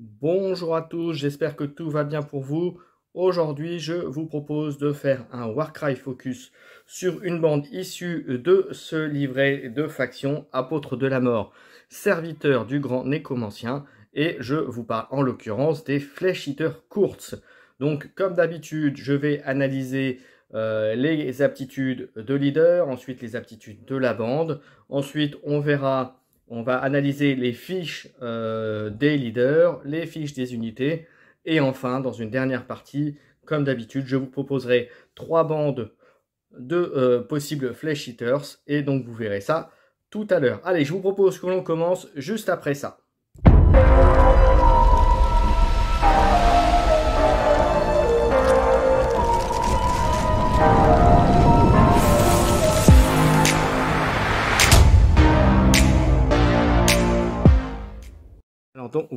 Bonjour à tous, j'espère que tout va bien pour vous. Aujourd'hui, je vous propose de faire un Warcry Focus sur une bande issue de ce livret de faction apôtres de la Mort, serviteur du grand Nécomancien, et je vous parle en l'occurrence des Flesh Eaters Donc, comme d'habitude, je vais analyser euh, les aptitudes de leader, ensuite les aptitudes de la bande, ensuite on verra on va analyser les fiches euh, des leaders, les fiches des unités, et enfin, dans une dernière partie, comme d'habitude, je vous proposerai trois bandes de euh, possibles flash hitters, et donc vous verrez ça tout à l'heure. Allez, je vous propose que l'on commence juste après ça.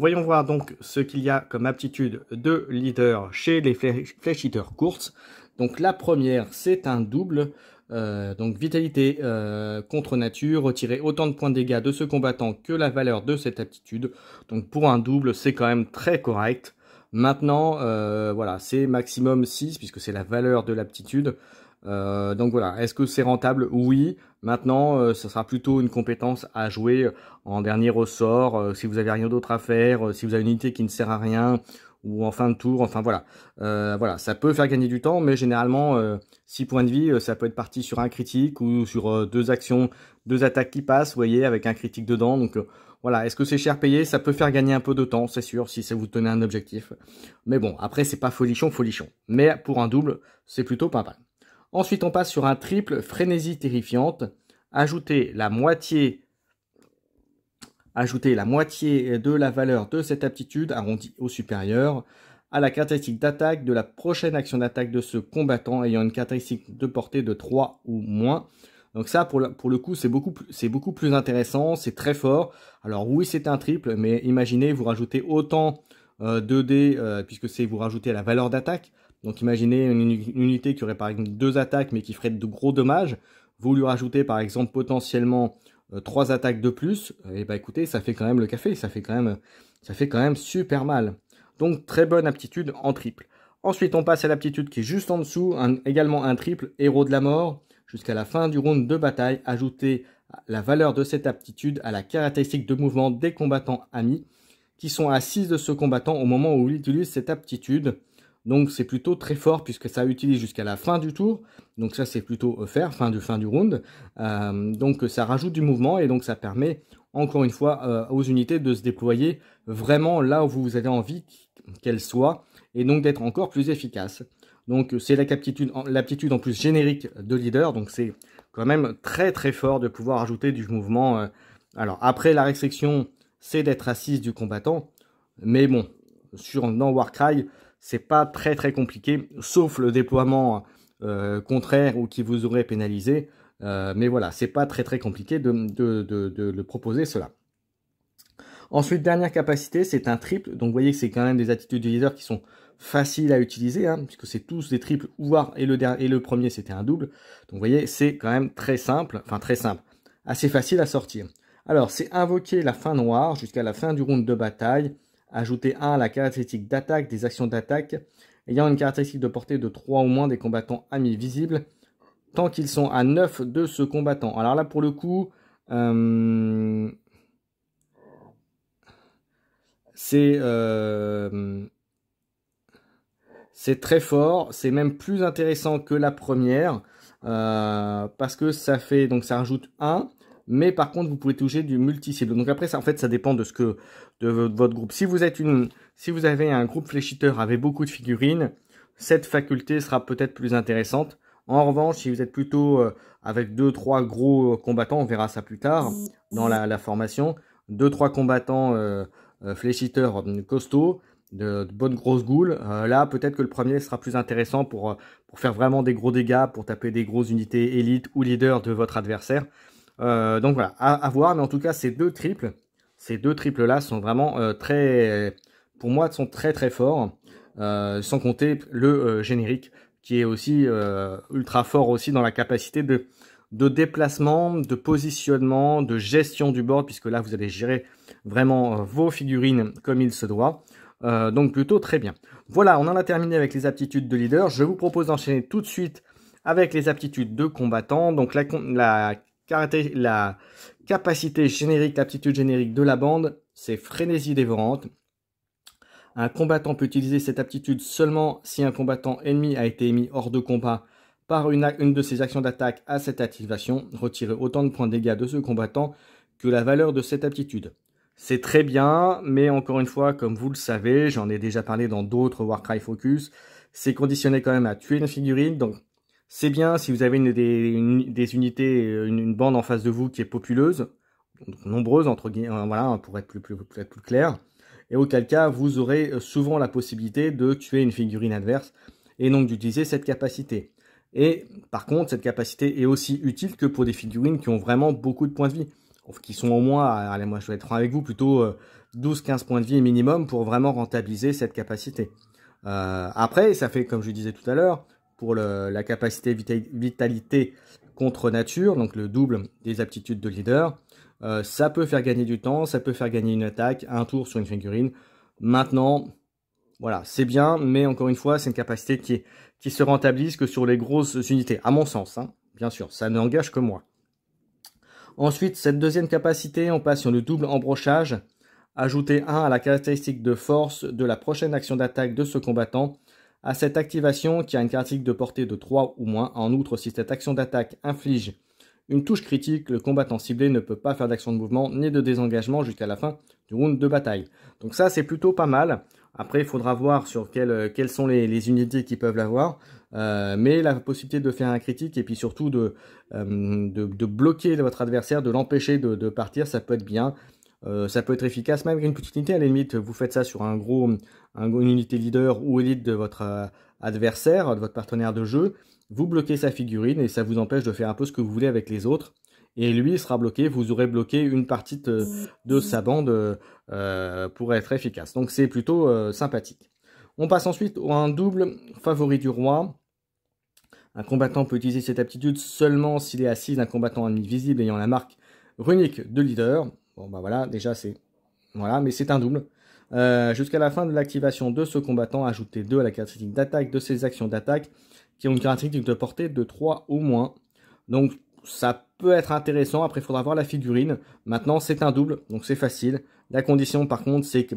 voyons voir donc ce qu'il y a comme aptitude de leader chez les fléchiteurs courtes. Donc la première, c'est un double. Euh, donc vitalité euh, contre nature, retirer autant de points de dégâts de ce combattant que la valeur de cette aptitude. Donc pour un double, c'est quand même très correct. Maintenant, euh, voilà, c'est maximum 6 puisque c'est la valeur de l'aptitude. Euh, donc voilà, est-ce que c'est rentable Oui. Maintenant, euh, ce sera plutôt une compétence à jouer euh, en dernier ressort, si vous avez rien d'autre à faire, si vous avez une unité qui ne sert à rien, ou en fin de tour, enfin voilà. voilà, ça peut faire gagner du temps, mais généralement, 6 points de vie, ça peut être parti sur un critique ou sur deux actions, deux attaques qui passent, vous voyez, avec un critique dedans. Donc voilà, est-ce que c'est cher payé Ça peut faire gagner un peu de temps, c'est sûr, si ça vous tenait un objectif. Mais bon, après, c'est pas folichon, folichon. Mais pour un double, c'est plutôt pas mal. Ensuite, on passe sur un triple frénésie terrifiante. Ajoutez la moitié, ajoutez la moitié de la valeur de cette aptitude arrondie au supérieur à la caractéristique d'attaque de la prochaine action d'attaque de ce combattant ayant une caractéristique de portée de 3 ou moins. Donc ça, pour le, coup, c'est beaucoup, beaucoup plus intéressant, c'est très fort. Alors oui, c'est un triple, mais imaginez, vous rajoutez autant 2D, euh, euh, puisque c'est vous rajoutez la valeur d'attaque. Donc imaginez une, unité qui aurait par exemple deux attaques mais qui ferait de gros dommages. Vous lui rajoutez par exemple potentiellement euh, trois attaques de plus. Et eh bah ben, écoutez, ça fait quand même le café, ça fait quand même, ça fait quand même super mal. Donc très bonne aptitude en triple. Ensuite on passe à l'aptitude qui est juste en dessous, également un triple, héros de la mort. Jusqu'à la fin du round de bataille, ajoutez la valeur de cette aptitude à la caractéristique de mouvement des combattants amis qui sont assises de ce combattant au moment où il utilise cette aptitude. Donc c'est plutôt très fort puisque ça utilise jusqu'à la fin du tour. Donc ça c'est plutôt faire, fin du, fin du round. Euh, donc ça rajoute du mouvement et donc ça permet encore une fois euh, aux unités de se déployer vraiment là où vous avez envie qu'elles soient et donc d'être encore plus efficace. Donc c'est l'aptitude en plus générique de leader. Donc c'est quand même très très fort de pouvoir ajouter du mouvement. Euh. alors après la restriction c'est d'être assise du combattant. Mais bon, sur dans Warcry, c'est pas très très compliqué, sauf le déploiement euh, contraire ou qui vous aurait pénalisé. Euh, mais voilà, c'est pas très très compliqué de, le proposer cela. Ensuite, dernière capacité, c'est un triple. Donc vous voyez que c'est quand même des attitudes leader qui sont faciles à utiliser, hein, puisque c'est tous des triples, voire et le, et le premier c'était un double. Donc vous voyez, c'est quand même très simple, enfin très simple, assez facile à sortir. Alors, c'est invoquer la fin noire jusqu'à la fin du round de bataille, ajouter 1 à la caractéristique d'attaque des actions d'attaque ayant une caractéristique de portée de 3 ou moins des combattants amis visibles, tant qu'ils sont à 9 de ce combattant. Alors là, pour le coup, euh, euh, c'est très fort, c'est même plus intéressant que la première, euh, parce que ça fait, donc ça rajoute 1, mais par contre vous pouvez toucher du multi-cible. Donc après ça en fait ça dépend de ce que de votre groupe. Si vous êtes une si vous avez un groupe fléchiteur avec beaucoup de figurines, cette faculté sera peut-être plus intéressante. En revanche, si vous êtes plutôt euh, avec deux trois gros euh, combattants, on verra ça plus tard dans la, formation, deux trois combattants euh, fléchiteurs costauds, de, bonnes grosses goules. là, peut-être que le premier sera plus intéressant pour, pour faire vraiment des gros dégâts, pour taper des grosses unités élites ou leaders de votre adversaire. Euh, donc voilà, à, voir. Mais en tout cas, ces deux triples, ces deux triples là sont vraiment euh, très, pour moi, sont très très forts. Euh, sans compter le générique qui est aussi ultra fort aussi dans la capacité de de déplacement, de positionnement, de gestion du board, puisque là vous allez gérer vraiment vos figurines comme il se doit. donc plutôt très bien. Voilà, on en a terminé avec les aptitudes de leader. Je vous propose d'enchaîner tout de suite avec les aptitudes de combattant. Donc la la capacité générique, l'aptitude générique de la bande, c'est frénésie dévorante. Un combattant peut utiliser cette aptitude seulement si un combattant ennemi a été émis hors de combat par une, de ses actions d'attaque à cette activation. Retirer autant de points de dégâts de ce combattant que la valeur de cette aptitude. C'est très bien, mais encore une fois, comme vous le savez, j'en ai déjà parlé dans d'autres Warcry Focus, c'est conditionné quand même à tuer une figurine, donc c'est bien si vous avez une, des, unités, euh, une, bande en face de vous qui est populeuse, donc nombreuse entre guillemets, hein, voilà, hein, pour être plus, clair. Et auquel cas, vous aurez euh, souvent la possibilité de tuer une figurine adverse et donc d'utiliser cette capacité. Et par contre, cette capacité est aussi utile que pour des figurines qui ont vraiment beaucoup de points de vie, qui sont au moins, euh, allez moi je vais être franc avec vous, plutôt 12-15 points de vie minimum pour vraiment rentabiliser cette capacité. après, ça fait, comme je disais tout à l'heure, pour la capacité vitalité contre nature, donc le double des aptitudes de leader. Euh, ça peut faire gagner du temps, ça peut faire gagner une attaque, un tour sur une figurine. Maintenant, voilà, c'est bien, mais encore une fois, c'est une capacité qui, se rentabilise que sur les grosses unités, à mon sens, hein. bien sûr, ça n'engage que moi. Ensuite, cette deuxième capacité, on passe sur le double embrochage. Ajouter un à la caractéristique de force de la prochaine action d'attaque de ce combattant à cette activation qui a une critique de portée de 3 ou moins. En outre, si cette action d'attaque inflige une touche critique, le combattant ciblé ne peut pas faire d'action de mouvement ni de désengagement jusqu'à la fin du round de bataille. Donc ça, c'est plutôt pas mal. Après, il faudra voir sur quelles, euh, sont les, unités qui peuvent l'avoir. Euh, mais la possibilité de faire un critique et puis surtout euh, de, de, bloquer votre adversaire, de l'empêcher de, de, partir, ça peut être bien. Euh, ça peut être efficace même avec une petite unité. À la limite, vous faites ça sur un gros, une unité leader ou élite de votre euh, adversaire, de votre partenaire de jeu. Vous bloquez sa figurine et ça vous empêche de faire un peu ce que vous voulez avec les autres. Et lui, il sera bloqué. Vous aurez bloqué une partie de, sa bande euh, pour être efficace. Donc c'est plutôt sympathique. On passe ensuite au un double favori du roi. Un combattant peut utiliser cette aptitude seulement s'il est assis d'un combattant ennemi visible ayant la marque runique de leader. Bon, bah voilà, déjà c'est. Voilà, mais c'est un double. Euh, jusqu'à la fin de l'activation de ce combattant, ajoutez 2 à la caractéristique d'attaque de ses actions d'attaque qui ont une caractéristique de portée de 3 au moins. Donc ça peut être intéressant. Après, il faudra voir la figurine. Maintenant, c'est un double, donc c'est facile. La condition, par contre, c'est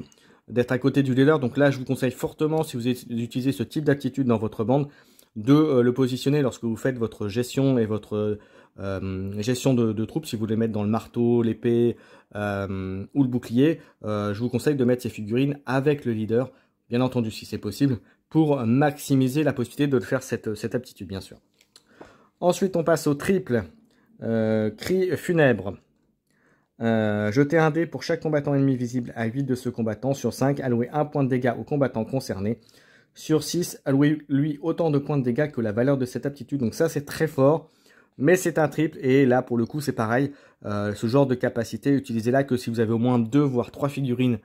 d'être à côté du dealer. Donc là, je vous conseille fortement, si vous utilisez ce type d'aptitude dans votre bande, de euh, le positionner lorsque vous faites votre gestion et votre euh, gestion de, troupes, si vous voulez mettre dans le marteau, l'épée euh, ou le bouclier, euh, je vous conseille de mettre ces figurines avec le leader, bien entendu si c'est possible, pour maximiser la possibilité de faire cette, aptitude, bien sûr. Ensuite, on passe au triple cri funèbre. jeter un dé pour chaque combattant ennemi visible à 8 de ce combattant. Sur 5, allouer un point de dégâts au combattant concerné. Sur 6, allouer lui autant de points de dégâts que la valeur de cette aptitude. Donc ça, c'est très fort mais c'est un triple et là pour le coup c'est pareil, euh, ce genre de capacité utilisez-la que si vous avez au moins deux voire trois figurines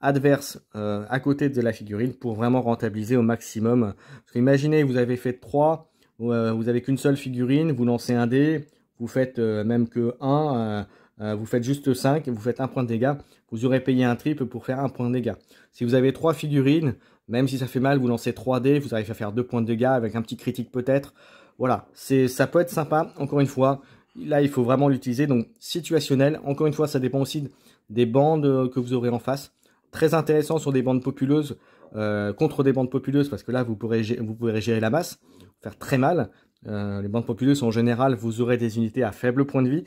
adverses euh, à côté de la figurine pour vraiment rentabiliser au maximum. imaginez vous avez fait trois, euh, vous avez qu'une seule figurine, vous lancez un dé, vous faites même que un, vous faites juste 5, vous faites un point de dégâts, vous aurez payé un triple pour faire un point de dégâts. Si vous avez trois figurines, même si ça fait mal, vous lancez 3 dés, vous arrivez à faire deux points de dégâts avec un petit critique peut-être. Voilà, ça peut être sympa, encore une fois. Là, il faut vraiment l'utiliser, donc situationnel. Encore une fois, ça dépend aussi des bandes euh, que vous aurez en face. Très intéressant sur des bandes populeuses, euh, contre des bandes populeuses, parce que là, vous pourrez, vous pourrez gérer la masse, faire très mal. Euh, les bandes populeuses, en général, vous aurez des unités à faible point de vie.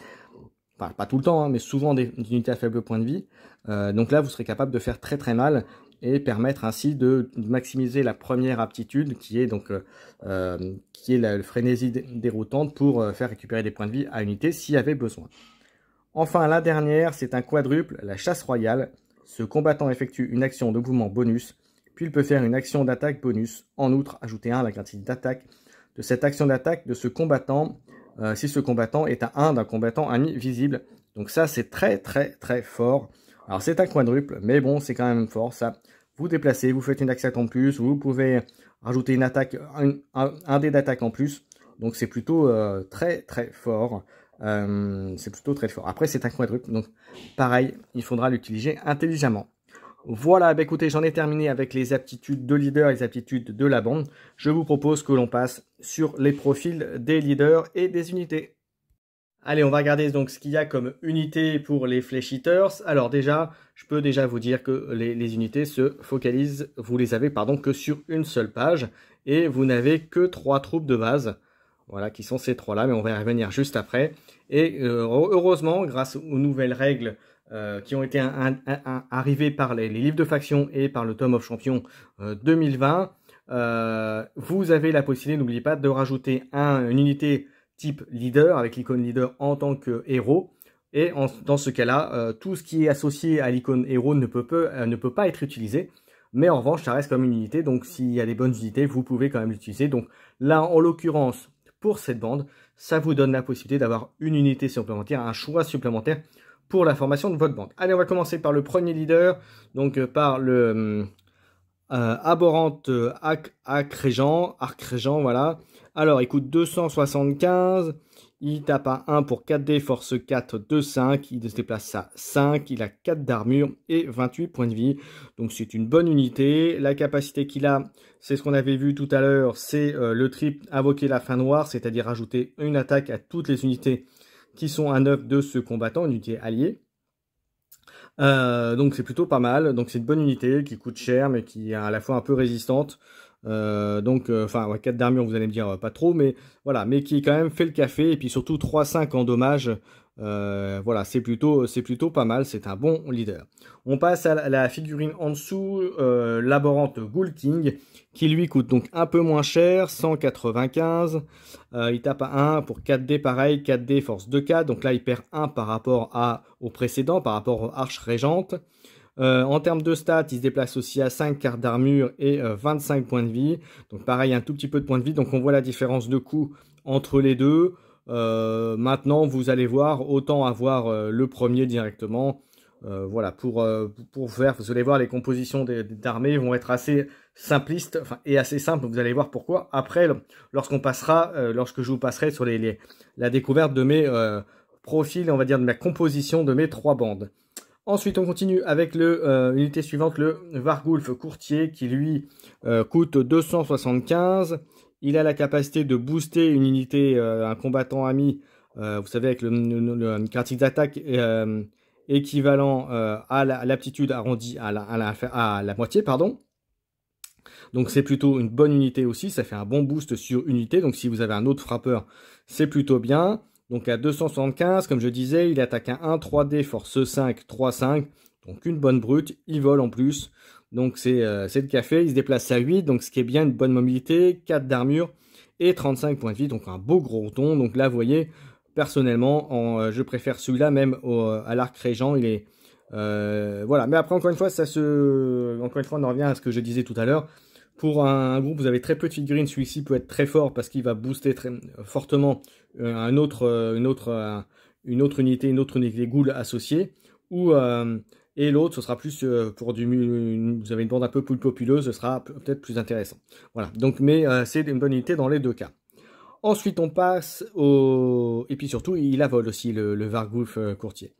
Enfin, pas tout le temps, hein, mais souvent des unités à faible point de vie. donc là, vous serez capable de faire très très mal et permettre ainsi de maximiser la première aptitude qui est donc euh, euh, qui est la frénésie déroutante pour euh, faire récupérer des points de vie à unité s'il y avait besoin. Enfin, la dernière, c'est un quadruple, la chasse royale. Ce combattant effectue une action de mouvement bonus, puis il peut faire une action d'attaque bonus. En outre, ajouter un à la quantité d'attaque de cette action d'attaque de ce combattant si ce combattant est à 1 d'un combattant ami visible. Donc ça, c'est très très très fort. Alors c'est un quadruple, mais bon, c'est quand même fort ça. Vous déplacez, vous faites une attaque en plus, vous pouvez rajouter une attaque, un, un, dé d'attaque en plus. Donc c'est plutôt euh, très très fort. Euh, c'est plutôt très fort. Après c'est un quadruple, donc pareil, il faudra l'utiliser intelligemment. Voilà, bah écoutez, j'en ai terminé avec les aptitudes de leader et les aptitudes de la bande. Je vous propose que l'on passe sur les profils des leaders et des unités. Allez, on va regarder donc ce qu'il y a comme unité pour les Flesh Alors déjà, je peux déjà vous dire que les, unités se focalisent, vous les avez pardon, que sur une seule page, et vous n'avez que trois troupes de base. Voilà, qui sont ces trois-là, mais on va y revenir juste après. Et euh, heureusement, grâce aux nouvelles règles euh, qui ont été arrivées par les, livres de faction et par le Tome of Champions 2020, euh, vous avez la possibilité, n'oubliez pas, de rajouter une unité type leader, avec l'icône leader en tant que héros. Et dans ce cas-là, euh, tout ce qui est associé à l'icône héros euh, ne peut, pas être utilisé. Mais en revanche, ça reste comme une unité. Donc s'il y a des bonnes unités, vous pouvez quand même l'utiliser. Donc là, en l'occurrence, pour cette bande, ça vous donne la possibilité d'avoir une unité supplémentaire, un choix supplémentaire pour la formation de votre bande. Allez, on va commencer par le premier leader, donc euh, par le Aborante arcrégent voilà. Alors, il coûte 275. Il tape à 1 pour 4D, force 4, 2, 5. Il se déplace à 5. Il a 4 d'armure et 28 points de vie. Donc, c'est une bonne unité. La capacité qu'il a, c'est ce qu'on avait vu tout à l'heure. C'est euh, le trip invoquer la fin noire, c'est-à-dire ajouter une attaque à toutes les unités qui sont à neuf de ce combattant, une unité alliée. Euh, donc c'est plutôt pas mal, donc c'est une bonne unité qui coûte cher mais qui est à la fois un peu résistante. Euh, donc, euh, enfin, 4 d'armure, vous allez me dire euh, pas trop, mais voilà, mais qui quand même fait le café, et puis surtout 3-5 en dommage. voilà, c'est plutôt, c'est plutôt pas mal, c'est un bon leader. On passe à la figurine en dessous, l'aborante Goulting qui lui coûte donc un peu moins cher, 195. il tape à 1 pour 4D pareil, 4D force 2K, donc là il perd 1 par rapport à, au précédent, par rapport aux arches régentes. Euh, en termes de stats, il se déplace aussi à 5 cartes d'armure et 25 euh, points de vie. Donc pareil, un tout petit peu de points de vie. Donc on voit la différence de coût entre les deux. Euh, maintenant, vous allez voir, autant avoir le premier directement. voilà, pour, pour faire, vous allez voir, les compositions d'armées vont être assez simplistes et assez simples. Vous allez voir pourquoi. Après, lorsqu'on passera, lorsque je vous passerai sur la découverte de mes profils, on va dire, de la composition de mes trois bandes. Ensuite, on continue avec l'unité euh, suivante, le Vargulf courtier, qui lui euh, coûte 275. Il a la capacité de booster une unité, euh, un combattant ami, vous savez, avec le, critique d'attaque équivalent à l'aptitude arrondie à la, à la, moitié, pardon. Donc c'est plutôt une bonne unité aussi, ça fait un bon boost sur unité. Donc si vous avez un autre frappeur, c'est plutôt bien. Donc à 275, comme je disais, il attaque un 1, 3D, force 5, 3, 5. Donc une bonne brute, il vole en plus. Donc c'est euh, le café, il se déplace à 8, donc ce qui est bien une bonne mobilité, 4 d'armure et 35 points de vie, donc un beau gros ton. Donc là, vous voyez, personnellement, euh, je préfère celui-là même euh, à l'arc régent, il est... voilà, mais après encore une fois, ça se... Encore une fois, on en revient à ce que je disais tout à l'heure. Pour un, un, groupe, vous avez très peu de figurines, celui-ci peut être très fort parce qu'il va booster très, fortement euh, un autre, euh, une, autre, euh, une autre unité, une autre unité ghoul associée, et l'autre, ce sera plus pour du. Vous avez une bande un peu plus populeuse, ce sera peut-être plus intéressant. Voilà. Donc, mais c'est une bonne unité dans les deux cas. Ensuite, on passe au. Et puis surtout, il avole aussi le, le courtier.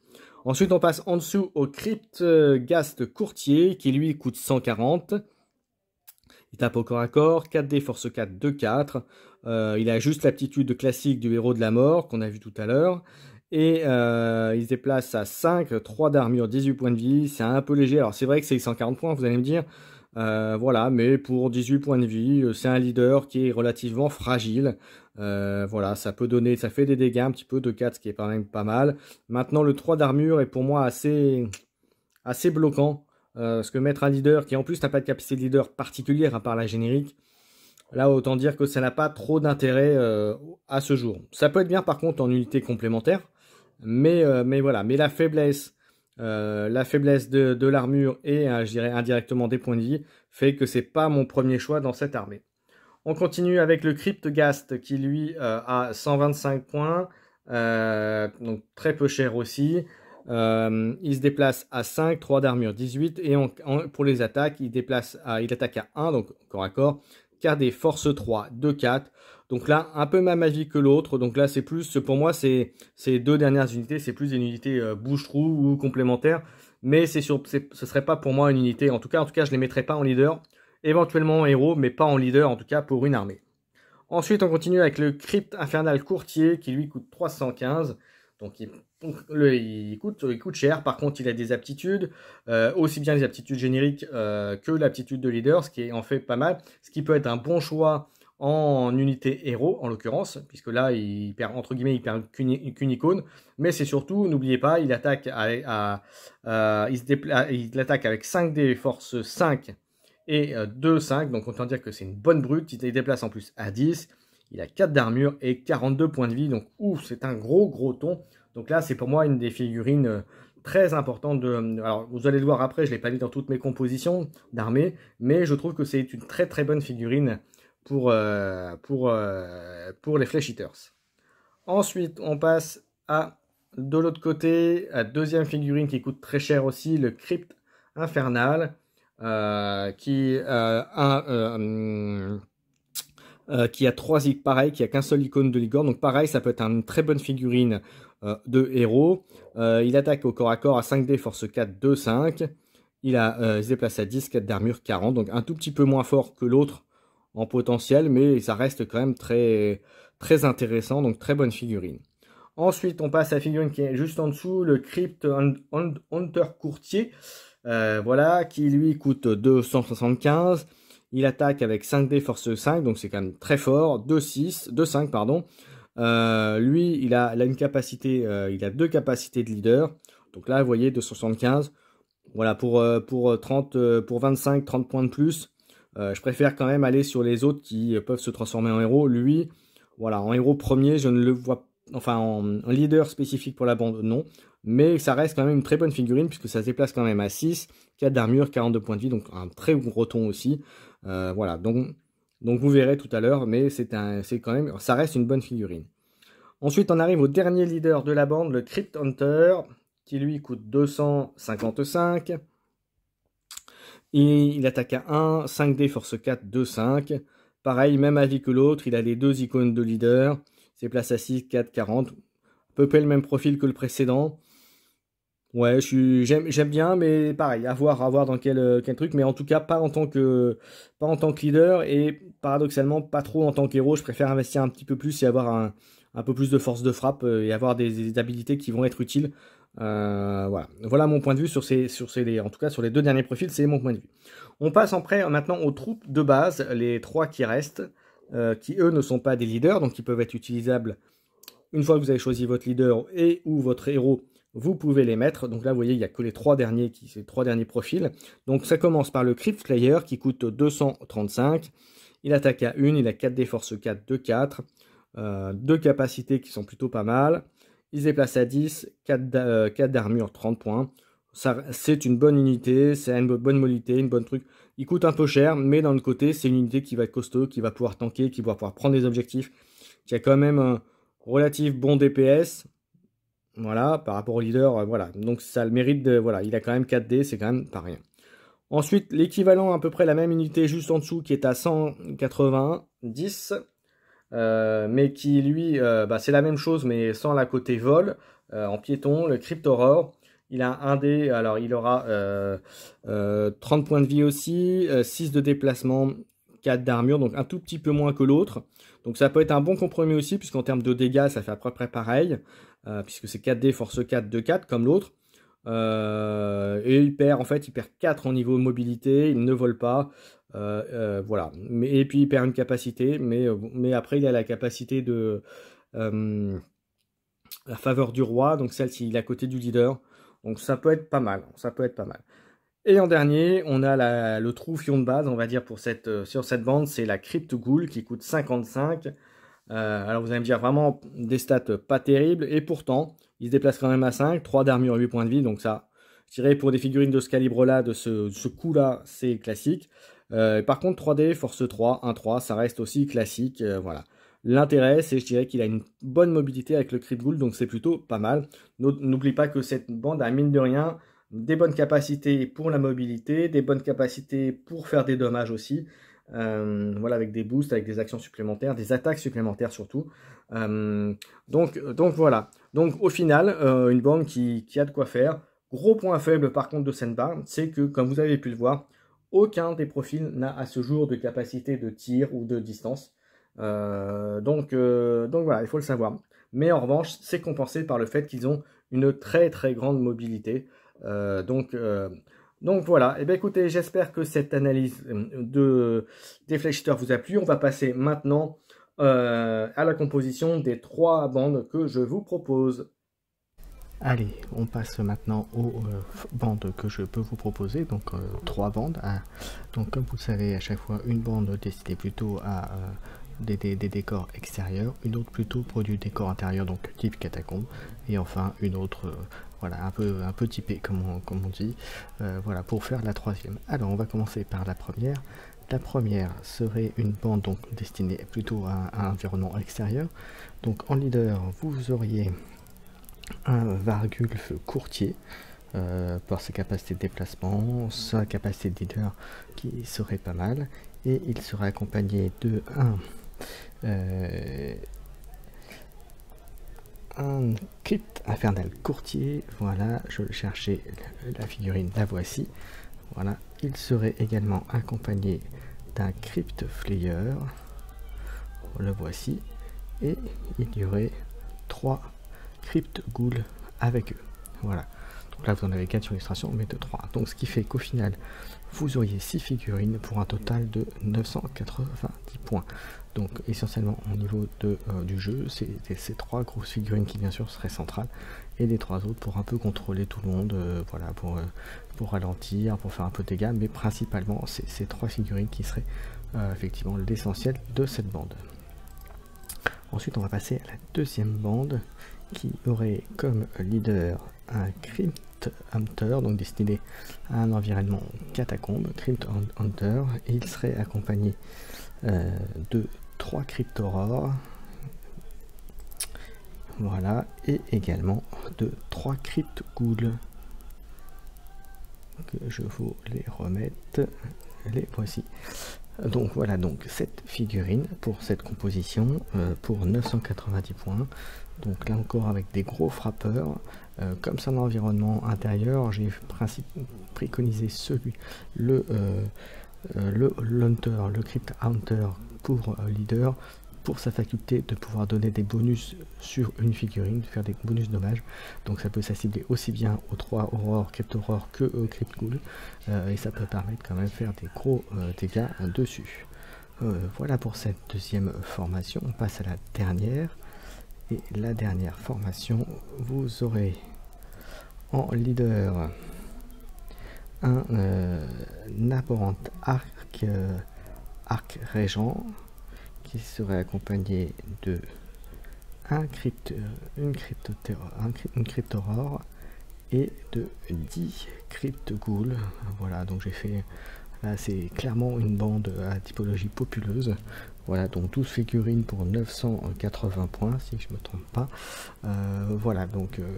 Ensuite, on passe en dessous au crypt gast courtier qui lui coûte 140. Il tape au corps à corps, 4D, force 4, 2-4. Euh, il a juste l'aptitude classique du héros de la mort qu'on a vu tout à l'heure. Et euh, il se déplace à 5, 3 d'armure, 18 points de vie. C'est un peu léger. Alors c'est vrai que c'est 140 points, vous allez me dire. Euh, voilà, mais pour 18 points de vie, c'est un leader qui est relativement fragile. voilà, ça peut donner, ça fait des dégâts un petit peu de 4, ce qui est quand même pas mal. Maintenant, le 3 d'armure est pour moi assez, assez bloquant. Euh, parce que mettre un leader qui en plus n'a pas de capacité de leader particulière à part la générique, là autant dire que ça n'a pas trop d'intérêt euh, à ce jour. Ça peut être bien par contre en unité complémentaire, mais, euh, voilà, mais la faiblesse, la faiblesse de, l'armure et je dirais indirectement des points de vie fait que c'est pas mon premier choix dans cette armée. On continue avec le Crypt Gast qui lui a 125 points, donc très peu cher aussi. Euh, il se déplace à 5, 3 d'armure, 18. Et pour les attaques, il, déplace à, il attaque à 1, donc corps à corps. des force 3, 2, 4. Donc là, un peu même avis que l'autre. Donc là, c'est plus, pour moi, c'est ces deux dernières unités, c'est plus une unité euh, bouche-trou ou complémentaire. Mais c'est sur, ce serait pas pour moi une unité. En tout cas, en tout cas, je les mettrais pas en leader. Éventuellement en héros, mais pas en leader, en tout cas pour une armée. Ensuite, on continue avec le Crypt Infernal Courtier qui lui coûte 315. Donc il donc il, coûte, cher. Par contre, il a des aptitudes, euh, aussi bien les aptitudes génériques euh, que l'aptitude de leader, ce qui est en fait pas mal, ce qui peut être un bon choix en unité héros, en l'occurrence, puisque là, il perd, entre guillemets, il perd qu'une icône, mais c'est surtout, n'oubliez pas, il attaque, avec 5 des forces 5 et 2 euh, 5, donc autant dire que c'est une bonne brute, il se déplace en plus à 10, il a 4 d'armure et 42 points de vie, donc ouf, c'est un gros gros ton, donc là, c'est pour moi une des figurines euh, très importantes. de. Alors, vous allez le voir après, je l'ai pas mis dans toutes mes compositions d'armée, mais je trouve que c'est une très très bonne figurine pour, euh, pour, euh, pour les Flesh Eaters. Ensuite, on passe à de l'autre côté, à deuxième figurine qui coûte très cher aussi, le Crypt Infernal, qui a euh, qui a trois pareil, qui a qu'un seul icône de Ligor. Donc pareil, ça peut être une très bonne figurine euh, de héros. Euh, il attaque au corps à corps à 5D, force 4, 2, 5. Il a se déplace à 10, 4 d'armure, 40. Donc un tout petit peu moins fort que l'autre en potentiel, mais ça reste quand même très, très intéressant. Donc très bonne figurine. Ensuite, on passe à la figurine qui est juste en dessous, le Crypt Hunter Courtier. voilà, qui lui coûte 275. Il attaque avec 5D force 5, donc c'est quand même très fort. 2-6, 2-5, pardon. Euh, lui, il a, une capacité, euh, il a deux capacités de leader. Donc là, vous voyez, 275. Voilà, pour, euh, pour, 30, pour 25, 30 points de plus. je préfère quand même aller sur les autres qui peuvent se transformer en héros. Lui, voilà, en héros premier, je ne le vois pas, Enfin, en leader spécifique pour la bande, non mais ça reste quand même une très bonne figurine puisque ça se déplace quand même à 6, 4 d'armure, 42 points de vie, donc un très gros ton aussi. Euh, voilà, donc, vous verrez tout à l'heure, mais quand même, ça reste une bonne figurine. Ensuite, on arrive au dernier leader de la bande, le Crypt Hunter, qui lui coûte 255. il attaque à 1, 5D, force 4, 2, 5. Pareil, même avis que l'autre, il a les deux icônes de leader. se déplace à 6, 4, 40. À peu près le même profil que le précédent. Ouais, j'aime bien, mais pareil, à voir, dans euh, quel, truc, mais en tout cas pas en tant que pas en tant que leader et paradoxalement pas trop en tant qu'héros. Je préfère investir un petit peu plus et avoir un, un, peu plus de force de frappe euh, et avoir des, habilités qui vont être utiles. Euh, voilà. voilà mon point de vue sur ces, sur ces, en tout cas sur les deux derniers profils, c'est mon point de vue. On passe en prêt maintenant aux troupes de base, les trois qui restent, qui eux ne sont pas des leaders, donc qui peuvent être utilisables une fois que vous avez choisi votre leader et ou votre héros vous pouvez les mettre. Donc là, vous voyez, il n'y a que les trois derniers, qui, ces trois derniers profils. Donc ça commence par le Crypt Slayer qui coûte 235. Il attaque à 1, il a 4 des forces 4, 2, 4. deux capacités qui sont plutôt pas mal. Il se déplace à 10, 4 euh, d'armure, 30 points. C'est une bonne unité, c'est une bonne molité, une bonne truc. Il coûte un peu cher, mais dans le côté, c'est une unité qui va être costaud, qui va pouvoir tanker, qui va pouvoir prendre des objectifs, qui a quand même un relatif bon DPS, voilà, par rapport au leader, euh, voilà. Donc ça le mérite de. Voilà, il a quand même 4 dés, c'est quand même pas rien. Ensuite, l'équivalent à peu près la même unité juste en dessous qui est à 190, euh, mais qui lui, euh, bah, c'est la même chose mais sans la côté vol, en piéton, le Cryptoror. Il a un dé, alors il aura 30 points de vie aussi, 6 de déplacement, 4 d'armure, donc un tout petit peu moins que l'autre. Donc ça peut être un bon compromis aussi, puisqu'en termes de dégâts, ça fait à peu près pareil. Euh, puisque c'est 4D force 4, 2, 4 comme l'autre. Euh, et il perd en fait, il perd 4 en niveau mobilité, il ne vole pas, euh, voilà. Mais, et puis il perd une capacité, mais, après il a la capacité de la faveur du roi, donc celle-ci, il est à côté du leader. Donc ça peut être pas mal, ça peut être pas mal. Et en dernier, on a le trou fion de base, on va dire, pour cette, sur cette bande, c'est la Crypt Ghoul qui coûte 55. Euh, alors vous allez me dire vraiment des stats pas terribles, et pourtant il se déplace quand même à 5, 3 d'armure, 8 points de vie, donc ça, tirer pour des figurines de ce calibre-là, de ce, coup-là, c'est classique. Euh, par contre 3D, force 3, 1-3, ça reste aussi classique, euh, voilà. L'intérêt, c'est je dirais qu'il a une bonne mobilité avec le crit ghoul, donc c'est plutôt pas mal. N'oublie pas que cette bande a mine de rien des bonnes capacités pour la mobilité, des bonnes capacités pour faire des dommages aussi. Euh, voilà, avec des boosts, avec des actions supplémentaires, des attaques supplémentaires surtout. Euh, donc, donc voilà. Donc au final, euh, une banque qui, qui, a de quoi faire. Gros point faible par contre de Senbar, c'est que comme vous avez pu le voir, aucun des profils n'a à ce jour de capacité de tir ou de distance. donc, donc voilà, il faut le savoir. Mais en revanche, c'est compensé par le fait qu'ils ont une très très grande mobilité. donc donc voilà, et eh écoutez, j'espère que cette analyse euh, de, des fléchiteurs vous a plu. On va passer maintenant euh, à la composition des trois bandes que je vous propose. Allez, on passe maintenant aux euh, bandes que je peux vous proposer, donc trois bandes. Donc comme vous savez, à chaque fois une bande destinée plutôt à des, décors extérieurs, une autre plutôt du décor intérieur, donc type catacombe, et enfin une autre, euh, voilà, un peu, un peu typé comme on, dit, euh, voilà, pour faire la troisième. Alors on va commencer par la première. La première serait une bande donc destinée plutôt à, un environnement extérieur. Donc en leader, vous auriez un Vargulf courtier, euh, pour par ses capacités de déplacement, sa capacité de leader qui serait pas mal. Et il serait accompagné de un euh, un crypt infernal courtier, voilà, je cherchais la figurine, la voici. Voilà, il serait également accompagné d'un crypt flayer, le voici, et il y aurait trois crypt ghouls avec eux. Voilà là, vous en avez 4 sur l'illustration, mais de 3. Donc ce qui fait qu'au final, vous auriez 6 figurines pour un total de 990 points. Donc essentiellement au niveau de, euh, du jeu, c'est ces 3 grosses figurines qui bien sûr seraient centrales et les 3 autres pour un peu contrôler tout le monde, euh, voilà, pour, euh, pour ralentir, pour faire un peu de dégâts, mais principalement c'est ces trois figurines qui seraient effectivement l'essentiel de cette bande. Ensuite on va passer à la deuxième bande qui aurait comme leader un crime Hunter, donc destiné à un environnement catacombe, Crypt Hunter. Il serait accompagné euh, de trois Aurores. Voilà, et également de trois Crypt Ghouls. je vous les remette. Les voici. Donc voilà donc cette figurine pour cette composition euh, pour 990 points. Donc là encore avec des gros frappeurs. Euh, comme c'est un environnement intérieur, j'ai préconisé celui, le, euh, euh, le Hunter, le Crypt Hunter pour leader, pour sa faculté de pouvoir donner des bonus sur une figurine, faire des bonus dommages. Donc ça peut s'assibler aussi bien aux 3 Aurore, Crypt Aurore que au Crypt Ghoul. et ça peut permettre quand même de faire des gros dégâts dessus. voilà pour cette deuxième formation. On passe à la dernière. Et la dernière formation, vous aurez en leader un, euh, arc, euh, arc régent qui serait accompagné de un crypt une crypto et de 10 crypto ghouls. Voilà, donc j'ai fait c'est clairement une bande à typologie populeuse. Voilà, donc 12 figurines pour 980 points, si je ne me trompe pas. Euh, voilà, donc euh,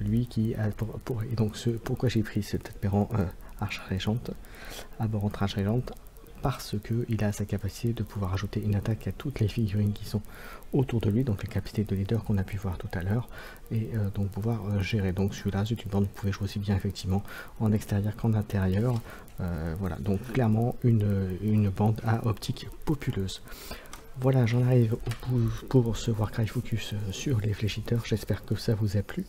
lui qui a pour, et donc ce pourquoi j'ai pris cette euh, Tête Arche Régente, Aberrant Arche Régente, parce qu'il a sa capacité de pouvoir ajouter une attaque à toutes les figurines qui sont autour de lui, donc les capacités de leader qu'on a pu voir tout à l'heure, et euh, donc pouvoir euh, gérer. Donc celui-là, c'est une bande, vous pouvez jouer aussi bien effectivement en extérieur qu'en intérieur. Euh, voilà, donc clairement une, une bande à optique populeuse. Voilà, j'en arrive au bout pour ce Warcry Focus euh, sur les fléchiteurs. J'espère que ça vous a plu.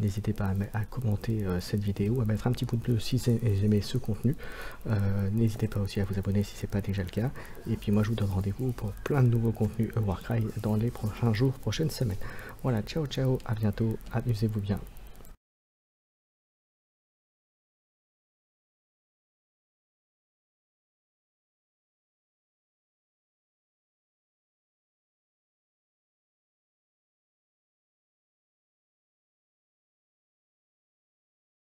N'hésitez pas à, commenter euh, cette vidéo, à mettre un petit pouce bleu si vous aimez ce contenu. Euh, n'hésitez pas aussi à vous abonner si ce n'est pas déjà le cas. Et puis moi, je vous donne rendez-vous pour plein de nouveaux contenus Warcry dans les prochains jours, prochaines semaines. Voilà, ciao, ciao, à bientôt, amusez-vous bien.